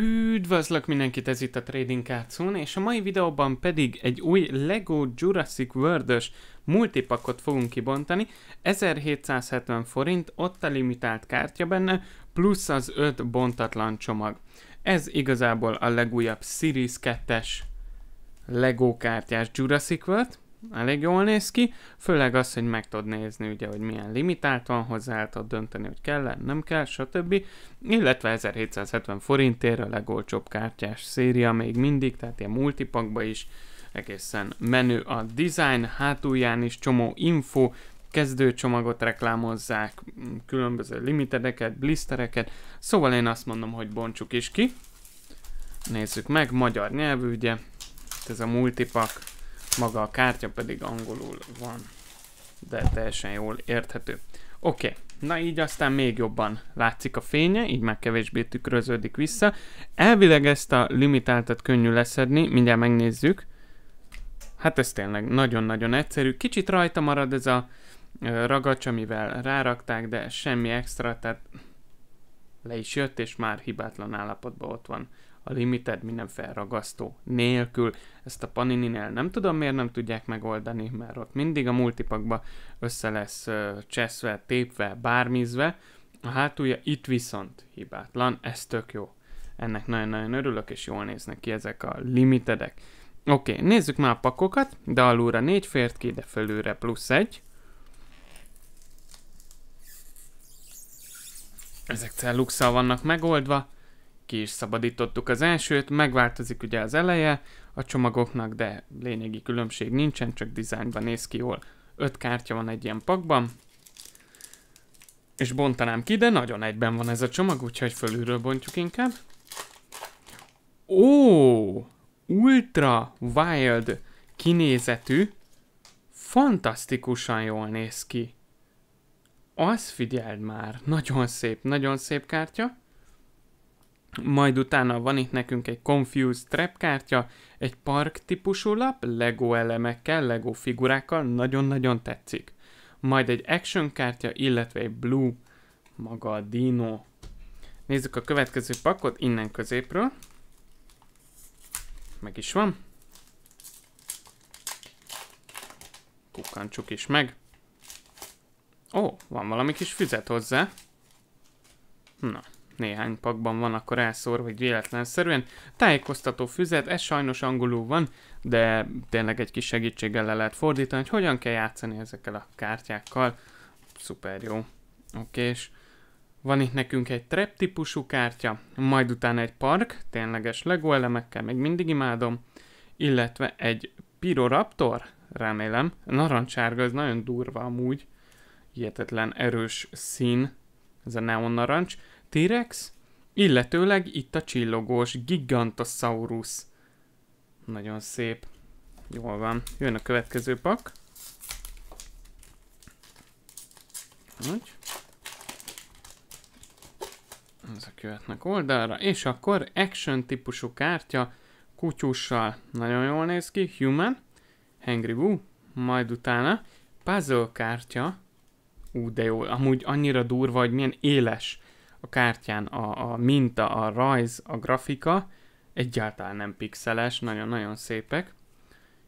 Üdvözlök mindenkit, ez itt a Trading cards és a mai videóban pedig egy új LEGO Jurassic World-ös multipakot fogunk kibontani. 1770 forint, ott a limitált kártya benne, plusz az 5 bontatlan csomag. Ez igazából a legújabb Series 2-es LEGO kártyás Jurassic World elég jól néz ki, főleg az, hogy meg tudod nézni, ugye, hogy milyen limitált van hozzá, tudod dönteni, hogy kell, nem kell, stb. Illetve 1770 forintért a legolcsóbb kártyás széria még mindig, tehát ilyen multipakba is egészen menő a design, hátulján is csomó info, kezdőcsomagot reklámozzák, különböző limitedeket, blistereket, szóval én azt mondom, hogy bontsuk is ki. Nézzük meg, magyar nyelvű, ugye, ez a multipak, maga a kártya pedig angolul van, de teljesen jól érthető. Oké, okay. na így aztán még jobban látszik a fénye, így már kevésbé tükröződik vissza. Elvileg ezt a limitáltat könnyű leszedni, mindjárt megnézzük. Hát ez tényleg nagyon-nagyon egyszerű. Kicsit rajta marad ez a ragacs, amivel rárakták, de semmi extra, tehát le is jött, és már hibátlan állapotban ott van a limited minden felragasztó nélkül. Ezt a Panini-nél nem tudom, miért nem tudják megoldani, mert ott mindig a multipakba össze lesz cseszve, tépve, bármizve. A hátulja itt viszont hibátlan, ez tök jó. Ennek nagyon-nagyon örülök, és jól néznek ki ezek a limitedek. Oké, okay, nézzük már a pakokat, de alulra négy fért ki, de fölülre plusz egy. Ezek celluxal vannak megoldva, ki is szabadítottuk az elsőt, megváltozik ugye az eleje a csomagoknak, de lényegi különbség nincsen, csak dizájnban néz ki jól. Öt kártya van egy ilyen pakban, és bontanám ki, de nagyon egyben van ez a csomag, úgyhogy fölülről bontjuk inkább. Ó, ultra wild kinézetű, fantasztikusan jól néz ki. Az figyeld már, nagyon szép, nagyon szép kártya majd utána van itt nekünk egy Confused Trap kártya, egy park típusú lap, Lego elemekkel, Lego figurákkal, nagyon-nagyon tetszik. Majd egy action kártya, illetve egy blue, maga a dino. Nézzük a következő pakot innen középről. Meg is van. Kukkancsuk is meg. Ó, van valami kis füzet hozzá. Na, néhány pakban van, akkor elszór, hogy véletlenszerűen. Tájékoztató füzet, ez sajnos angolul van, de tényleg egy kis segítséggel le lehet fordítani, hogy hogyan kell játszani ezekkel a kártyákkal. Szuper jó. Oké, és van itt nekünk egy trap típusú kártya, majd utána egy park, tényleges Lego elemekkel, még mindig imádom, illetve egy Piroraptor, remélem, narancsárga, ez nagyon durva amúgy, hihetetlen erős szín, ez a neon narancs, T-rex, illetőleg itt a csillogós Gigantosaurus. Nagyon szép. Jól van. Jön a következő pak. Úgy. Ezek jöhetnek oldalra. És akkor action típusú kártya kutyussal. Nagyon jól néz ki. Human. Hangry Woo. Majd utána puzzle kártya. Ú, de jó. Amúgy annyira durva, hogy milyen éles a kártyán a, a minta, a rajz, a grafika egyáltalán nem pixeles, nagyon-nagyon szépek.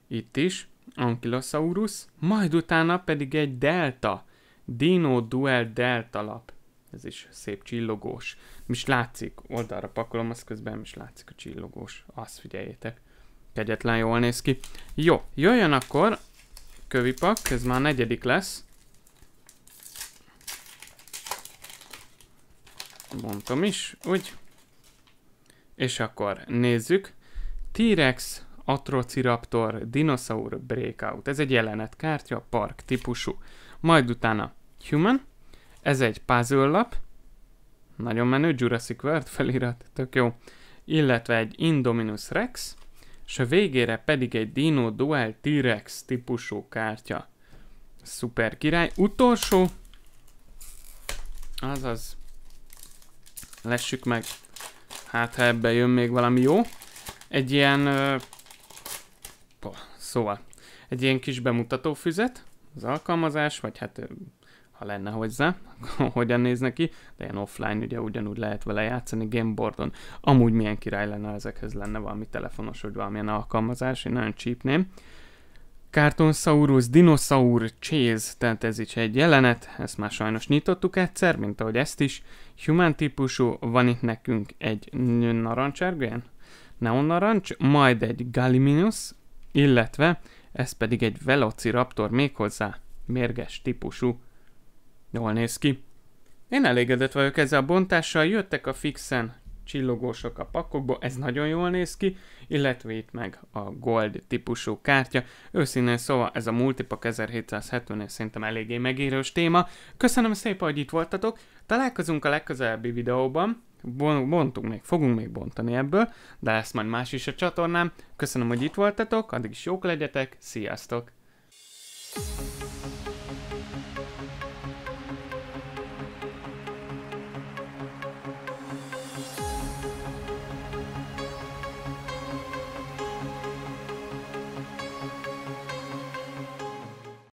Itt is, Ankylosaurus, majd utána pedig egy delta, Dino Duel delta lap. Ez is szép csillogós. Most látszik, oldalra pakolom, az közben is látszik a csillogós. Azt figyeljétek. Kegyetlen jól néz ki. Jó, jöjjön akkor kövipak, ez már negyedik lesz. mondtam is, úgy. És akkor nézzük. T-Rex, Atrociraptor, Dinosaur Breakout. Ez egy jelenetkártya, park típusú. Majd utána Human. Ez egy puzzle lap. Nagyon menő, Jurassic World felirat, tök jó. Illetve egy Indominus Rex. És a végére pedig egy Dino Duel T-Rex típusú kártya. Szuper király. Utolsó. Azaz lessük meg. Hát, ha ebbe jön még valami jó. Egy ilyen... Ö... szóval, egy ilyen kis bemutató füzet, az alkalmazás, vagy hát ha lenne hozzá, hogyan néz neki, de ilyen offline ugye ugyanúgy lehet vele játszani gameboardon. Amúgy milyen király lenne, ezekhez lenne valami telefonos, vagy valamilyen alkalmazás, én nagyon csípném. Kártonszaurusz, dinoszauр, chase, tehát ez is egy jelenet, ezt már sajnos nyitottuk egyszer, mint ahogy ezt is. Human típusú, van itt nekünk egy narancsárgően, neon narancs, majd egy Galiminus, illetve ez pedig egy Velociraptor méghozzá mérges típusú. Jól néz ki. Én elégedett vagyok ezzel a bontással, jöttek a fixen csillogósok a pakkokból, ez mhm. nagyon jól néz ki, illetve itt meg a gold típusú kártya. Őszintén szóval ez a multipak 1770-es szerintem eléggé megérős téma. Köszönöm szépen, hogy itt voltatok, találkozunk a legközelebbi videóban, bontunk még, fogunk még bontani ebből, de lesz majd más is a csatornám. Köszönöm, hogy itt voltatok, addig is jók legyetek, sziasztok! thank you